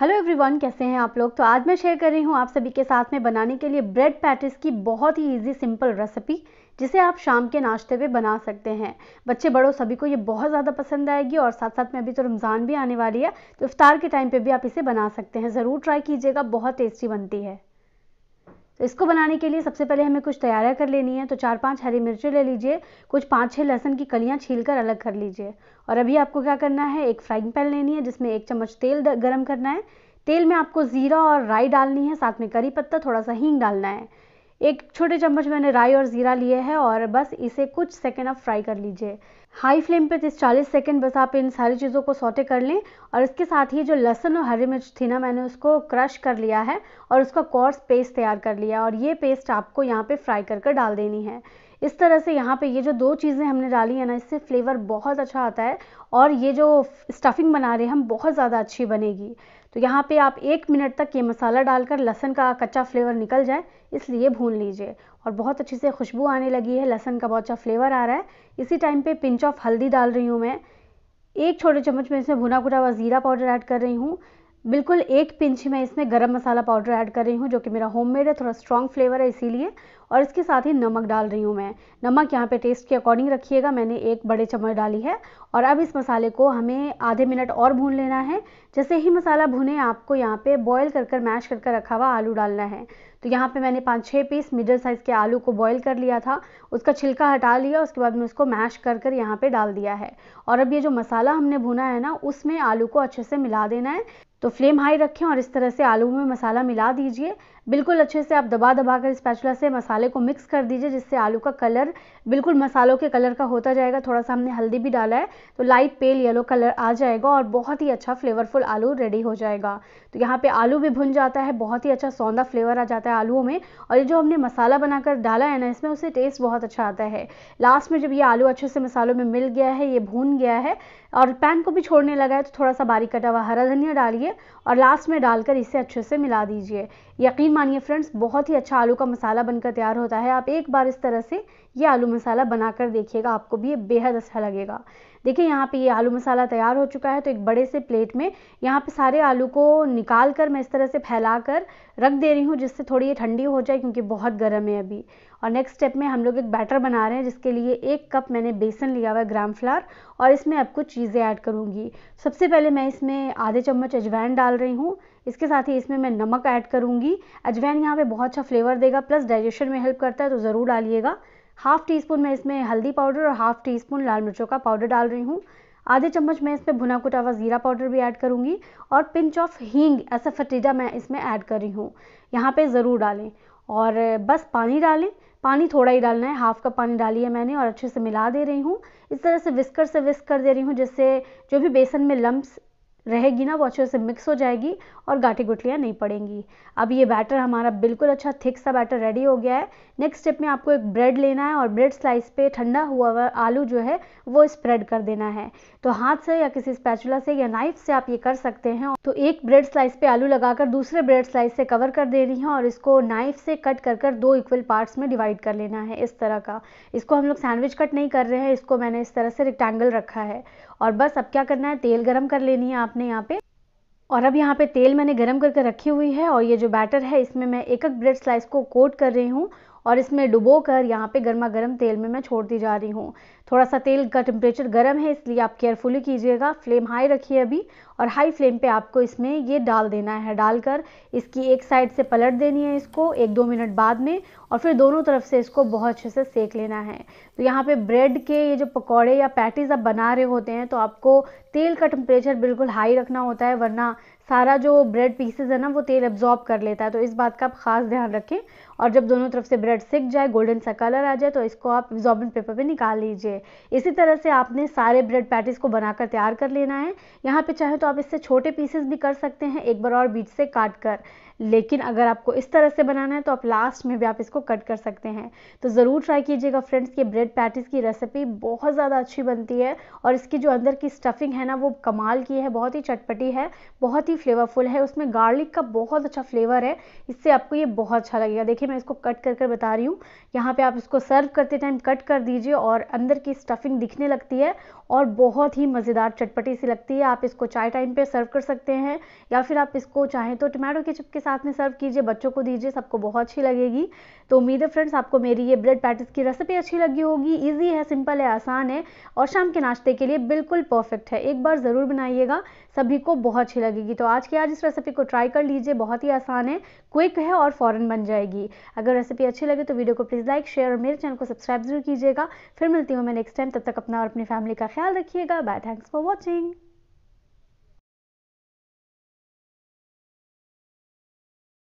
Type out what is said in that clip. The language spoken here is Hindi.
हेलो एवरीवन कैसे हैं आप लोग तो आज मैं शेयर कर रही हूँ आप सभी के साथ में बनाने के लिए ब्रेड पैटिस की बहुत ही इजी सिंपल रेसिपी जिसे आप शाम के नाश्ते पे बना सकते हैं बच्चे बड़ों सभी को ये बहुत ज़्यादा पसंद आएगी और साथ साथ में अभी तो रमज़ान भी आने वाली है तो इफ्तार के टाइम पर भी आप इसे बना सकते हैं ज़रूर ट्राई कीजिएगा बहुत टेस्टी बनती है तो इसको बनाने के लिए सबसे पहले हमें कुछ तैयारियाँ कर लेनी है तो चार पांच हरी मिर्चें ले लीजिए कुछ पांच छह लहसन की कलियाँ छील कर अलग कर लीजिए और अभी आपको क्या करना है एक फ्राइंग पैन लेनी है जिसमें एक चम्मच तेल गर्म करना है तेल में आपको ज़ीरा और राई डालनी है साथ में करी पत्ता थोड़ा सा हींग डालना है एक छोटे चम्मच मैंने राई और ज़ीरा लिए है और बस इसे कुछ सेकेंड आप फ्राई कर लीजिए हाई फ्लेम पे जिस 40 सेकंड बस आप इन सारी चीज़ों को सोटे कर लें और इसके साथ ही जो लहसुन और हरी मिर्च थी ना मैंने उसको क्रश कर लिया है और उसका कोर्स पेस्ट तैयार कर लिया और ये पेस्ट आपको यहाँ पे फ्राई कर कर डाल देनी है इस तरह से यहाँ पे ये जो दो चीज़ें हमने डाली है ना इससे फ्लेवर बहुत अच्छा आता है और ये जो स्टफिंग बना रहे हैं हम बहुत ज़्यादा अच्छी बनेगी तो यहाँ पे आप एक मिनट तक ये मसाला डालकर लहसन का कच्चा फ्लेवर निकल जाए इसलिए भून लीजिए और बहुत अच्छे से खुशबू आने लगी है लहसन का बहुत अच्छा फ्लेवर आ रहा है इसी टाइम पे पिंच ऑफ हल्दी डाल रही हूँ मैं एक छोटे चम्मच में इसमें भुना भुना हुआ ज़ीरा पाउडर ऐड कर रही हूँ बिल्कुल एक पिंच मैं इसमें गरम मसाला पाउडर ऐड कर रही हूँ जो कि मेरा होममेड है थोड़ा स्ट्रॉन्ग फ्लेवर है इसीलिए और इसके साथ ही नमक डाल रही हूँ मैं नमक यहाँ पे टेस्ट के अकॉर्डिंग रखिएगा मैंने एक बड़े चम्मच डाली है और अब इस मसाले को हमें आधे मिनट और भून लेना है जैसे ही मसाला भुने आपको यहाँ पर बॉयल कर कर मैश कर कर रखा हुआ आलू डालना है तो यहाँ पर मैंने पाँच छः पीस मिडल साइज़ के आलू को बॉयल कर लिया था उसका छिलका हटा लिया उसके बाद में उसको मैश कर कर यहाँ पर डाल दिया है और अब ये जो मसाला हमने भुना है ना उसमें आलू को अच्छे से मिला देना है तो फ्लेम हाई रखें और इस तरह से आलू में मसाला मिला दीजिए बिल्कुल अच्छे से आप दबा दबा कर स्पैचुला से मसाले को मिक्स कर दीजिए जिससे आलू का कलर बिल्कुल मसालों के कलर का होता जाएगा थोड़ा सा हमने हल्दी भी डाला है तो लाइट पेल येलो कलर आ जाएगा और बहुत ही अच्छा फ्लेवरफुल आलू रेडी हो जाएगा तो यहाँ पर आलू भी भुन जाता है बहुत ही अच्छा सौंदा फ्लेवर आ जाता है आलुओं में और ये जो हमने मसाला बनाकर डाला है ना इसमें उससे टेस्ट बहुत अच्छा आता है लास्ट में जब ये आलू अच्छे से मसालों में मिल गया है ये भून गया है और पैन को भी छोड़ने लगा है तो थोड़ा सा बारीक कटा हुआ हरा धनिया डालिए और लास्ट में डालकर इसे अच्छे से मिला दीजिए यकीन मानिए फ्रेंड्स बहुत ही अच्छा आलू का मसाला बनकर तैयार होता है आप एक बार इस तरह से ये आलू मसाला बनाकर देखिएगा आपको भी ये बेहद अच्छा लगेगा देखिए यहाँ पे ये आलू मसाला तैयार हो चुका है तो एक बड़े से प्लेट में यहाँ पे सारे आलू को निकाल कर मैं इस तरह से फैला कर रख दे रही हूँ जिससे थोड़ी ये ठंडी हो जाए क्योंकि बहुत गर्म है अभी और नेक्स्ट स्टेप में हम लोग एक बैटर बना रहे हैं जिसके लिए एक कप मैंने बेसन लिया हुआ है ग्राम फ्लार और इसमें अब कुछ चीज़ें ऐड करूँगी सबसे पहले मैं इसमें आधे चम्मच अजवैन डाल रही हूँ इसके साथ ही इसमें मैं नमक ऐड करूँगी अजवैन यहाँ पे बहुत अच्छा फ्लेवर देगा प्लस डाइजेशन में हेल्प करता है तो ज़रूर डालिएगा हाफ़ टी स्पून मैं इसमें हल्दी पाउडर और हाफ़ टी स्पून लाल मिर्चों का पाउडर डाल रही हूँ आधे चम्मच मैं इसमें भुना कुटा हुआ ज़ीरा पाउडर भी ऐड करूँगी और पिंच ऑफ हींग फटीडा मैं इसमें ऐड कर रही हूँ यहाँ पर ज़रूर डालें और बस पानी डालें पानी थोड़ा ही डालना है हाफ कप पानी डाली है मैंने और अच्छे से मिला दे रही हूँ इस तरह से विस्कर से विस्क कर दे रही हूँ जिससे जो भी बेसन में लम्ब्स रहेगी ना वो अच्छे से मिक्स हो जाएगी और गाठी गुटलियाँ नहीं पड़ेंगी अब ये बैटर हमारा बिल्कुल अच्छा थिक सा बैटर रेडी हो गया है नेक्स्ट स्टेप में आपको एक ब्रेड लेना है और ब्रेड स्लाइस पे ठंडा हुआ हुआ आलू जो है वो स्प्रेड कर देना है तो हाथ से या किसी स्पैचुला से या नाइफ से आप ये कर सकते हैं तो एक ब्रेड स्लाइस पे आलू लगाकर दूसरे ब्रेड स्लाइस से कवर कर देनी है और इसको नाइफ से कट कर कर दो इक्वल पार्ट्स में डिवाइड कर लेना है इस तरह का इसको हम लोग सैंडविच कट नहीं कर रहे हैं इसको मैंने इस तरह से रिक्टेंगल रखा है और बस अब क्या करना है तेल गरम कर लेनी है आप आपने यहाँ पे और अब यहाँ पे तेल मैंने गरम करके रखी हुई है और ये जो बैटर है इसमें मैं एक एक ब्रेड स्लाइस को कोट कर रही हूँ और इसमें डुबो कर यहाँ पे गर्मा गर्म तेल में मैं छोड़ती जा रही हूँ थोड़ा सा तेल का टेम्परेचर गर्म है इसलिए आप केयरफुली कीजिएगा फ्लेम हाई रखिए अभी और हाई फ्लेम पे आपको इसमें ये डाल देना है डालकर इसकी एक साइड से पलट देनी है इसको एक दो मिनट बाद में और फिर दोनों तरफ से इसको बहुत अच्छे से सेक लेना है तो यहाँ पर ब्रेड के ये जो पकौड़े या पैटीज़ आप बना रहे होते हैं तो आपको तेल का टेम्परेचर बिल्कुल हाई रखना होता है वरना सारा जो ब्रेड पीसेज है ना वो तेल एब्जॉर्ब कर लेता है तो इस बात का आप ख़ास ध्यान रखें और जब दोनों तरफ से ब्रेड सिक जाए गोल्डन सा कलर आ जाए तो इसको आप एब्जॉर्बिंग पेपर पे निकाल लीजिए इसी तरह से आपने सारे ब्रेड पैटिस को बनाकर तैयार कर लेना है यहाँ पे चाहे तो आप इससे छोटे पीसेस भी कर सकते हैं एक बार और बीच से काट कर लेकिन अगर आपको इस तरह से बनाना है तो आप लास्ट में भी आप इसको कट कर सकते हैं तो ज़रूर ट्राई कीजिएगा फ्रेंड्स ये ब्रेड पैटिस की रेसिपी बहुत ज़्यादा अच्छी बनती है और इसकी जो अंदर की स्टफिंग है ना वो कमाल की है बहुत ही चटपटी है बहुत ही ही फ्लेवरफुल है उसमें गार्लिक का बहुत अच्छा फ्लेवर है इससे आपको ये बहुत अच्छा लगेगा देखिए मैं इसको कट कर कर बता रही हूँ यहाँ पे आप इसको सर्व करते टाइम कट कर दीजिए और अंदर की स्टफिंग दिखने लगती है और बहुत ही मज़ेदार चटपटी सी लगती है आप इसको चाय टाइम पर सर्व कर सकते हैं या फिर आप इसको चाहें तो टमाटो चिप के साथ में सर्व कीजिए बच्चों को दीजिए सबको बहुत अच्छी लगेगी तो उम्मीद है फ्रेंड्स आपको मेरी ये ब्रेड पैटिस की रेसिपी अच्छी लगी होगी ईजी है सिंपल है आसान है और शाम के नाश्ते के लिए बिल्कुल परफेक्ट है एक बार ज़रूर बनाइएगा सभी को बहुत अच्छी लगेगी तो तो आज की आज इस रेसिपी को ट्राई कर लीजिए बहुत ही आसान है क्विक है और फ़ौरन बन जाएगी अगर रेसिपी अच्छी लगे तो वीडियो को प्लीज़ लाइक शेयर और मेरे चैनल को सब्सक्राइब जरूर कीजिएगा फिर मिलती हूँ मैं नेक्स्ट टाइम तब तक अपना और अपनी फैमिली का ख्याल रखिएगा बाय थैंक्स फॉर वॉचिंग